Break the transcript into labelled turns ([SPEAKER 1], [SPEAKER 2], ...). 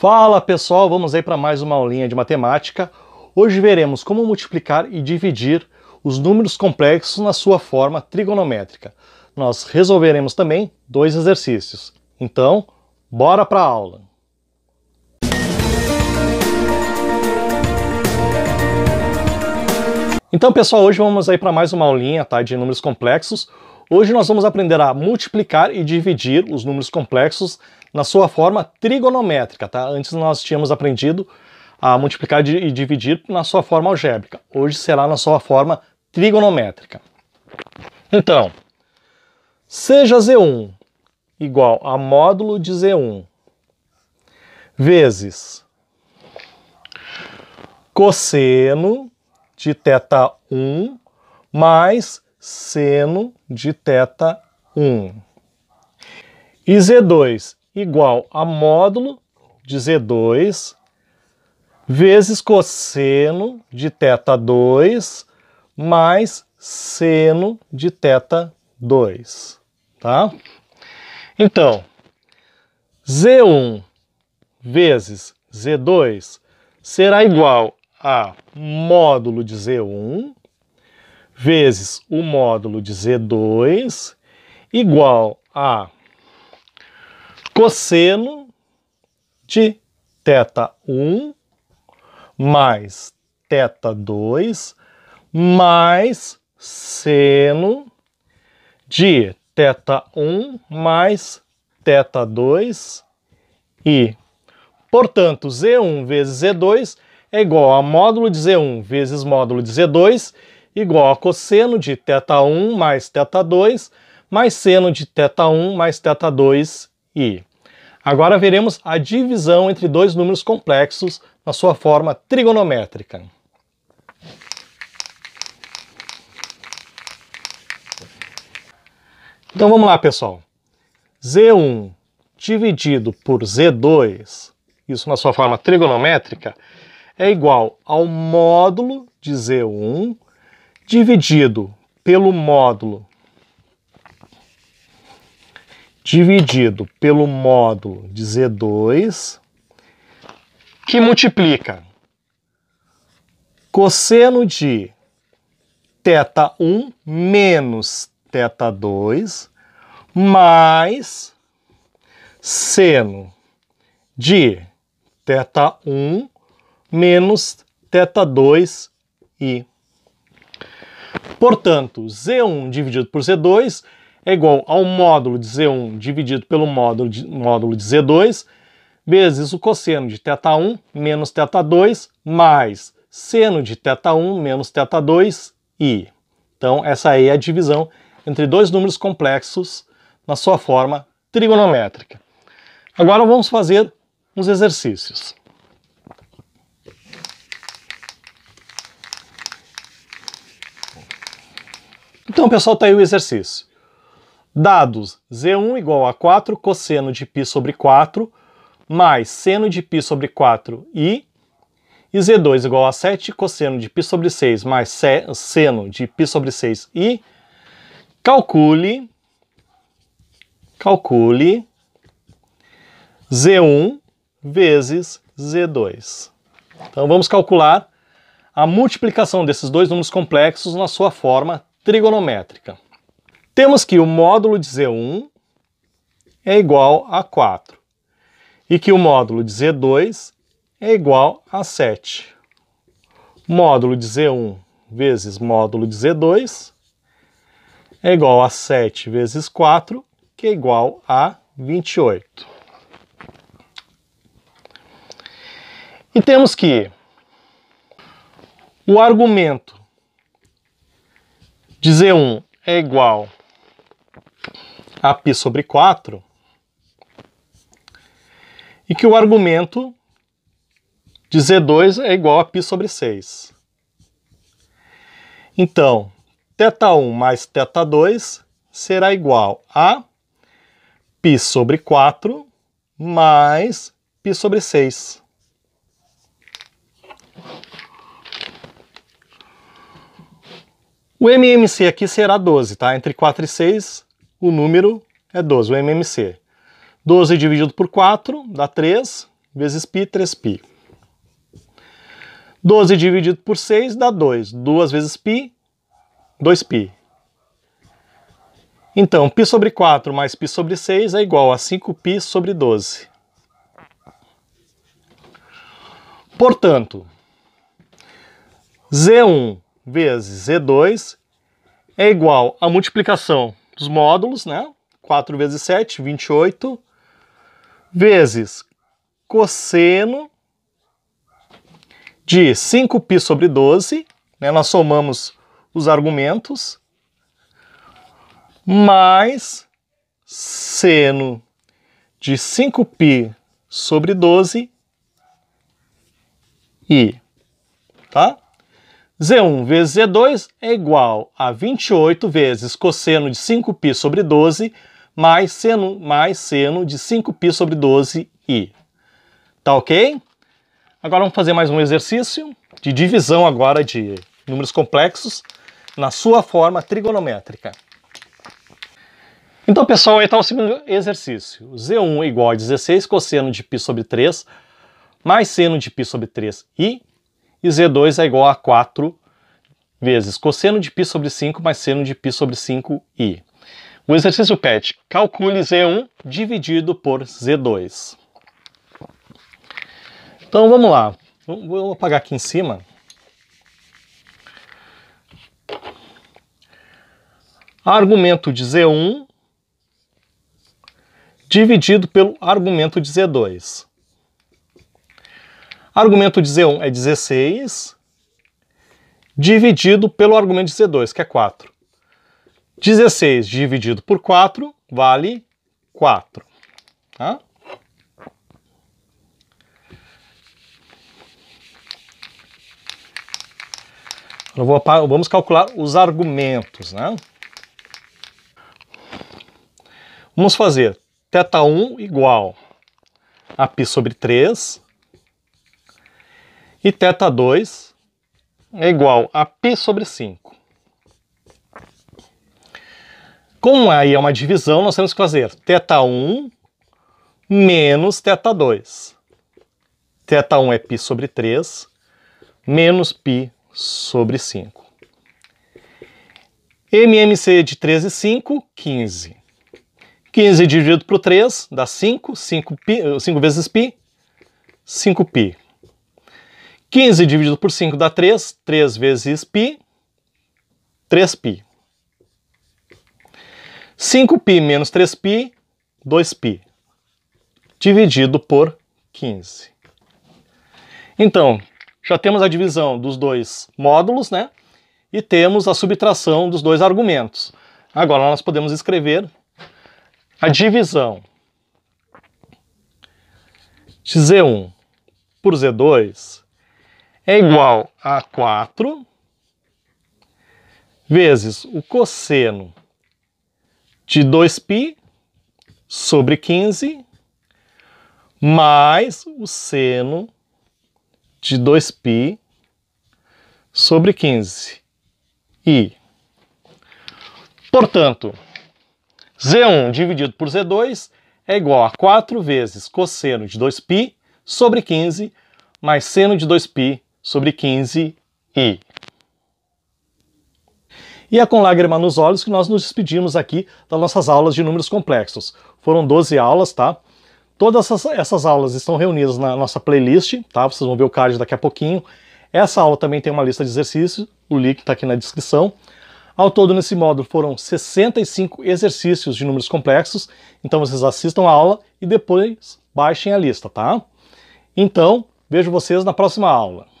[SPEAKER 1] Fala pessoal, vamos aí para mais uma aulinha de matemática. Hoje veremos como multiplicar e dividir os números complexos na sua forma trigonométrica. Nós resolveremos também dois exercícios. Então, bora para a aula! Então pessoal, hoje vamos aí para mais uma aulinha tá, de números complexos. Hoje nós vamos aprender a multiplicar e dividir os números complexos na sua forma trigonométrica, tá? Antes nós tínhamos aprendido a multiplicar e dividir na sua forma algébrica. Hoje será na sua forma trigonométrica. Então, seja Z1 igual a módulo de Z1 vezes cosseno de θ 1 mais seno de θ 1. E Z2 igual a módulo de Z2 vezes cosseno de θ2 mais seno de θ2, tá? Então, Z1 vezes Z2 será igual a módulo de Z1 vezes o módulo de Z2 igual a cosseno de teta 1 mais teta 2 mais seno de teta 1 mais teta 2 e, portanto, Z1 vezes Z2 é igual a módulo de Z1 vezes módulo de Z2 igual a cosseno de teta 1 mais teta 2 mais seno de teta 1 mais teta 2 e. Agora veremos a divisão entre dois números complexos na sua forma trigonométrica. Então vamos lá, pessoal. Z1 dividido por Z2, isso na sua forma trigonométrica, é igual ao módulo de Z1 dividido pelo módulo dividido pelo módulo de Z2, que multiplica cosseno de teta 1 menos teta 2 mais seno de teta 1 menos teta 2 e Portanto, Z1 dividido por Z2 é igual ao módulo de Z1 dividido pelo módulo de, módulo de Z2, vezes o cosseno de θ1 menos θ2, mais seno de θ1 menos θ2 i. Então, essa aí é a divisão entre dois números complexos na sua forma trigonométrica. Agora vamos fazer uns exercícios. Então, pessoal, está aí o exercício. Dados Z1 igual a 4 cosseno de π sobre 4, mais seno de π sobre 4i, e Z2 igual a 7 cosseno de π sobre 6 mais seno de π sobre 6i, calcule, calcule Z1 vezes Z2. Então vamos calcular a multiplicação desses dois números complexos na sua forma trigonométrica. Temos que o módulo de Z1 é igual a 4 e que o módulo de Z2 é igual a 7. Módulo de Z1 vezes módulo de Z2 é igual a 7 vezes 4, que é igual a 28. E temos que o argumento de Z1 é igual a π sobre 4, e que o argumento de Z2 é igual a π sobre 6. Então, θ1 mais θ2 será igual a π sobre 4 mais π sobre 6. O MMC aqui será 12, tá? Entre 4 e 6 o número é 12, o MMC. 12 dividido por 4 dá 3, vezes π, 3π. 12 dividido por 6 dá 2. 2 vezes π, 2π. Então, π sobre 4 mais π sobre 6 é igual a 5π sobre 12. Portanto, Z1 vezes Z2 é igual à multiplicação dos módulos, né? 4 vezes 7, 28, vezes cosseno de 5π sobre 12, né? nós somamos os argumentos, mais seno de 5π sobre 12 e tá? Z1 vezes Z2 é igual a 28 vezes cosseno de 5π sobre 12 mais seno, mais seno de 5π sobre 12i. Tá ok? Agora vamos fazer mais um exercício de divisão agora de números complexos na sua forma trigonométrica. Então, pessoal, aí está o segundo exercício. Z1 é igual a 16 cosseno de π sobre 3 mais seno de π sobre 3i e Z2 é igual a 4 vezes cosseno de π sobre 5 mais seno de π sobre 5i. O exercício pede, calcule Z1 dividido por Z2. Então vamos lá, vou apagar aqui em cima. Argumento de Z1 dividido pelo argumento de Z2. Argumento de Z1 é 16, dividido pelo argumento de Z2, que é 4. 16 dividido por 4 vale 4. Tá? Vou, vamos calcular os argumentos. Né? Vamos fazer θ1 igual a π sobre 3 e θ2 é igual a π sobre 5. Como aí é uma divisão, nós temos que fazer θ1 menos θ2. θ1 é π sobre 3 menos π sobre 5. MMC de 13 e 5, 15. 15 dividido por 3 dá 5, 5, pi, 5 eh, vezes π, 5π. 15 dividido por 5 dá 3, 3 vezes π, 3π. 5π menos 3π, 2π, dividido por 15. Então, já temos a divisão dos dois módulos, né? E temos a subtração dos dois argumentos. Agora nós podemos escrever a divisão de z1 por z2 é igual a 4 vezes o cosseno de 2π sobre 15 mais o seno de 2π sobre 15. E, portanto, Z1 dividido por Z2 é igual a 4 vezes cosseno de 2π sobre 15 mais seno de 2π sobre 15 e. E é com lágrima nos olhos que nós nos despedimos aqui das nossas aulas de números complexos. Foram 12 aulas, tá? Todas essas, essas aulas estão reunidas na nossa playlist, tá? Vocês vão ver o card daqui a pouquinho. Essa aula também tem uma lista de exercícios, o link está aqui na descrição. Ao todo, nesse módulo foram 65 exercícios de números complexos, então vocês assistam a aula e depois baixem a lista, tá? Então, vejo vocês na próxima aula.